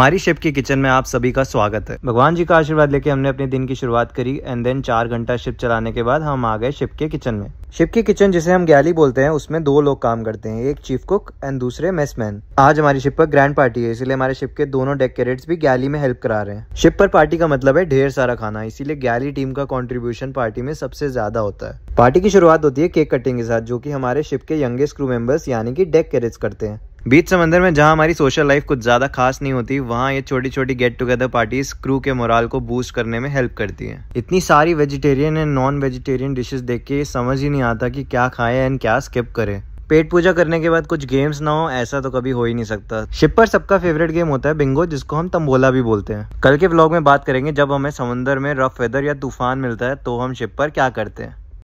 हमारी शिप के किचन में आप सभी का स्वागत है भगवान जी का आशीर्वाद लेके हमने अपने दिन की शुरुआत करी एंड देन चार घंटा शिप चलाने के बाद हम आ गए शिप के किचन में शिप के किचन जिसे हम गैली बोलते हैं उसमें दो लोग काम करते हैं एक चीफ कुक एंड दूसरे मेसमैन आज हमारी शिप पर ग्रैंड पार्टी है इसलिए हमारे शिप के दोनों डेकोरेट्स भी गैली में हेल्प करा रहे हैं शिप पर पार्टी का मतलब है ढेर सारा खाना इसीलिए गैली टीम का कॉन्ट्रीब्यूशन पार्टी में सबसे ज्यादा होता है पार्टी की शुरुआत होती है केक कटिंग के साथ जो की हमारे शिप के यंगेस्ट क्रू मेंबर्स यानी कि डेक करते हैं बीच समंदर में जहां हमारी सोशल लाइफ कुछ ज़्यादा खास नहीं होती वहां ये छोटी छोटी गेट टुगेदर पार्टीज क्रू के मोराल को बूस्ट करने में हेल्प करती हैं इतनी सारी vegetarian and non vegetarian dishes देख के समझ ही नहीं आता कि क्या खाएं एंड क्या स्किप करें पेट पूजा करने के बाद कुछ गेम्स ना हो ऐसा तो कभी हो ही नहीं सकता शिप पर सबका फेवरेट गेम होता है बिंगो जिसको हम तंबोला भी बोलते हैं कल के ब्लॉग में बात करेंगे जब हमें समंदर में रफ वेदर या तूफान मिलता है तो हम शिप पर क्या करते हैं